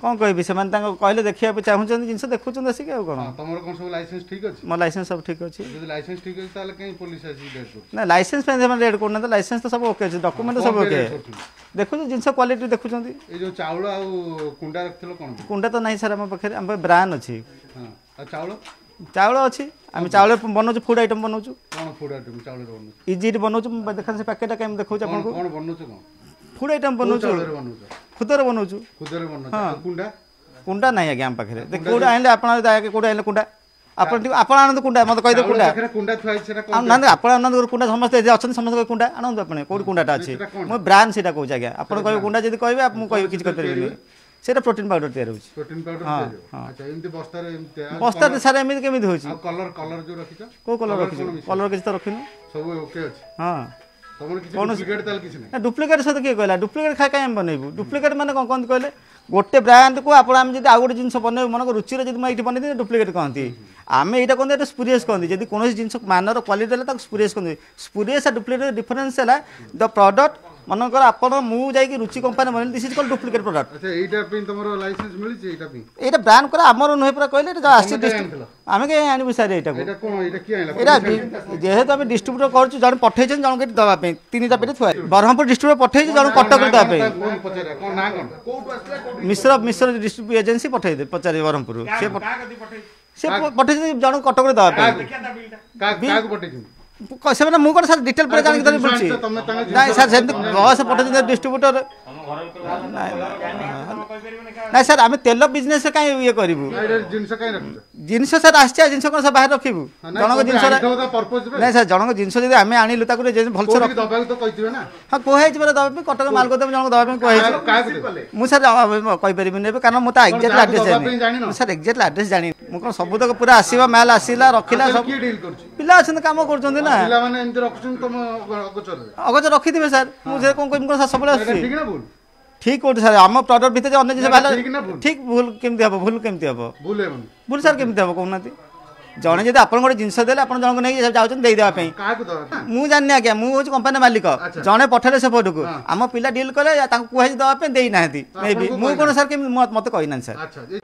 କ'ଣ କହିବି ସେମାନେ ତାଙ୍କ କହିଲେ ଦେଖିବାକୁ ଚାହୁଁଛନ୍ତି ଜିନିଷ ଦେଖୁଛନ୍ତି ଆସିକି ଆଉ କ'ଣ ତମର କ'ଣ ସବୁ ଲାଇସେନ୍ସ ଠିକ୍ ଅଛି ମୋ ଲାଇସେନ୍ସ ସବୁ ଠିକ୍ ଅଛି ଯଦି ଲାଇସେନ୍ସ ଠିକ୍ ଅଛି ତାହେଲେ କାଇଁ ପୋଲିସ ଆସିକି ରେଡ୍ କରୁଛି ନା ଲାଇସେନ୍ସ ପାଇଁ ସେମାନେ ରେଡ୍ କରୁନାହାନ୍ତି ଲାଇସେନ୍ସ ତ ସବୁ ଓକେ ଅଛି ଡକ୍ୟୁମେଣ୍ଟ ସବୁ ଓକେ ଦେଖୁଛନ୍ତି ଜିନିଷ କ୍ୱାଲିଟି ଦେଖୁଛନ୍ତି ଏ ଯେଉଁ ଚାଉଳ ଆଉ କୁଣ୍ଡା ରଖିଥିଲ କ'ଣ କୁଣ୍ଡା ତ ନାହିଁ ସାର୍ ଆମ ପାଖରେ ଆମ ପାଖରେ ବ୍ରାନ୍ ଅଛି ଆଉ ଚାଉଳ ଚାଉଳ ଅଛି ଆମେ ଚାଉଳ ବନାଉଛୁ ଫୁଡ୍ ଆଇଟମ୍ ବନାଉଛୁ କ'ଣ ଫୁଡ୍ ଆଇଟମ୍ ଚାଉଳ ବନାଉଛୁ ଇଜିଲି ବନାଉଛୁ ଦେଖାନ୍ତୁ ସେ ପ୍ୟାକେଟ୍ଟା କେମିତି ଦେଖାଉଛି ଆପଣଙ୍କୁ କ'ଣ ବନାଉଛୁ କ'ଣ ଫୁଡ୍ ଆଇଟମ୍ ବନାଉଛୁ ଖୁଦର ବନଉଛୁ ଖୁଦରେ କୁଣ୍ଡା ନାହିଁ ଆଜ୍ଞା ଆମ ପାଖରେ କୋଉଠି ଆଣିଲେ ଆପଣ କୋଉଠି ଆଣିଲେ କୁଣ୍ଡା ଆପଣ ଆପଣ ଆଣନ୍ତୁ କୁଣ୍ଡା ମୋତେ କହିଦେବେ କୁଣ୍ଡା ନାହାନ୍ତି ଆପଣ ଆଣନ୍ତୁ କୁଣ୍ଡା ସମସ୍ତେ ଅଛନ୍ତି ସମସ୍ତଙ୍କ କୁଣ୍ଡା ଆଣନ୍ତୁ ଆପଣ କୋଉଠି କୁଣ୍ଡାଟା ଅଛି ମୁଁ ବ୍ରାଣ୍ଡ ସେଇଟା କହୁଛି ଆଜ୍ଞା ଆପଣ କହିବେ କୁଣ୍ଡା ଯଦି କହିବେ ମୁଁ କହିବି କିଛି କରିପାରିବିନି সেটা ପ୍ରୋଟିନ୍ ପାଉଡ଼ର୍ ତିଆରି ହେଉଛି প্রোটিন পাউডার হ্যাঁ আচ্ছা এমনি বস্তারে বস্তাতে স্যার এমনি কেমিতে କଲର୍ কলর কলর যে রাখিছো কো কলর রাখিছো কলর কিছু କୌଣସି ଡୁପ୍ଲିକେଟ୍ ସହିତ କିଏ କହିଲା ଡୁପ୍ଲିକେଟ୍ ଖାଇ କାହିଁ ଆମେ ବନେଇବୁ ଡୁପ୍ଲିକେଟ୍ ମାନେ କ'ଣ କହନ୍ତି କହିଲେ ଗୋଟେ ବ୍ରାଣ୍ଡକୁ ଆପଣ ଆମେ ଯଦି ଆଉ ଗୋଟେ ଜିନିଷ ବନେଇବୁ ମନେକର ରୁଚିରେ ଯଦି ମୁଁ ଏଇଠି ବନେଇଦେବି ଡୁପ୍ଲିକେଟ୍ କହନ୍ତି ଆମେ ଏଇଟା କହନ୍ତି ଏଇଟା ସ୍ପୁରିୟସ୍ କହନ୍ତି ଯଦି କୌଣସି ଜିନିଷ ମାନର କ୍ୱାଲିଟି ହେଲା ତାକୁ ସ୍ପୁରିୟସ୍ କହନ୍ତି ସ୍ପୁରିୟସ୍ ଆଉ ଡୁପ୍ଲିକେଟ୍ ଡିଫରେନ୍ସ ହେଲା ଦ ପ୍ରଡ଼କ୍ଟ মনকর আপনার মু যাইকি রুচি কোম্পানি বনেলি this is called duplicate product আচ্ছা এইটা পিন তোমার লাইসেন্স মিলিছে এইটা পিন এটা ব্র্যান্ড করে আমার নহে পুরা কইলে এটা আসছে আমি কে আনিব স্যার এটা এটা কোন এটা কি আইলা এটা যেহেতু আমি ডিস্ট্রিবিউটর করছি জন পঠাইছেন জন কে দবা পে তিন টা পেটে থুয়া বরহমপুর ডিস্ট্রিবিউটর পঠাইছে জন কটক রে দেবা পে মিশ্র মিশ্র ডিস্ট্রিবিউ এজেন্সি পঠাই দে পচারে বরহমপুর সে পঠাই সে পঠাইছে জন কটক রে দেবা পে কাকে পঠাইছে ସେମାନେ ମୁଁ କ'ଣ ସାର୍ ଡିଟେଲ୍ ପରେ ଜାଣିକି ତମେ ବୁଲୁଛି ନାଇଁ ସାର୍ ସେମିତି ବସ୍ ପଠାଉଛନ୍ତି ଡିଷ୍ଟ୍ରିବ୍ୟୁଟର ନାଇଁ ସାର୍ ଆମେ ତେଲ ବିଜନେସ୍ କାହିଁ ଇଏ କରିବୁ ଜିନିଷ ସାର୍ ଆସିଛି ଜିନିଷ କ'ଣ ସାର୍ ବାହାରେ ରଖିବୁ ଜଣଙ୍କ ଜିନିଷ ନାଇଁ ସାର୍ ଜଣଙ୍କ ଜିନିଷ ଯଦି ଆମେ ଆଣିଲୁ ତାକୁ ଭଲସେ ହଁ କୁହାଯାଇଛି ପରା ଦେବା ପାଇଁ କଟକ ମାଲଗୋଦା ଜଣଙ୍କୁ ଦେବା ପାଇଁ କୁହାହେଇଛି ମୁଁ ସାର୍ କହିପାରିବିନି ଏବେ କାରଣ ମୁଁ ତା ଏକ୍ଜାକ୍ଟ ଆଡ୍ରେସ୍ ଜାଣିନି ମୁଁ ସାର୍ ଏକ୍ଜାକ୍ଟ ଆଡ୍ରେସ୍ ଜାଣିନି ମୁଁ କ'ଣ ସବୁତକ ପୁରା ଆସିବା ମାଲ୍ ଆସିଲା ରଖିଲା ସବୁ পিলা আছেন কাম করছেন না ପିଲାମାନେ ଏମିତି ରଖୁଛନ୍ତି ତମ ଅଗଚରରେ ଅଗଚର ରଖିଥିବେ ସାର୍ ମୁଁ ଯେ ঠিক কোটি স্যার আমার প্রডক্ট ভিতরে অন্য জিনিস ভালো ঠিক ভুল কেমতি হব ভুল কেমতি হব ভুল স্যার কেমতি হব কোনা জনে যদি আপনার গোটে জিনিস দেলে আপনার জনক নিয়ে যাচ্ছেন দেওয়া মু জানি আজ্ঞা মু হচ্ছে কোম্পানি মালিক জনে পঠালে সেপটক আমার পিলা ডিল কলে তাকে কুহাই দেওয়া দেই না মেবি মু কোন স্যার মতো কই না স্যার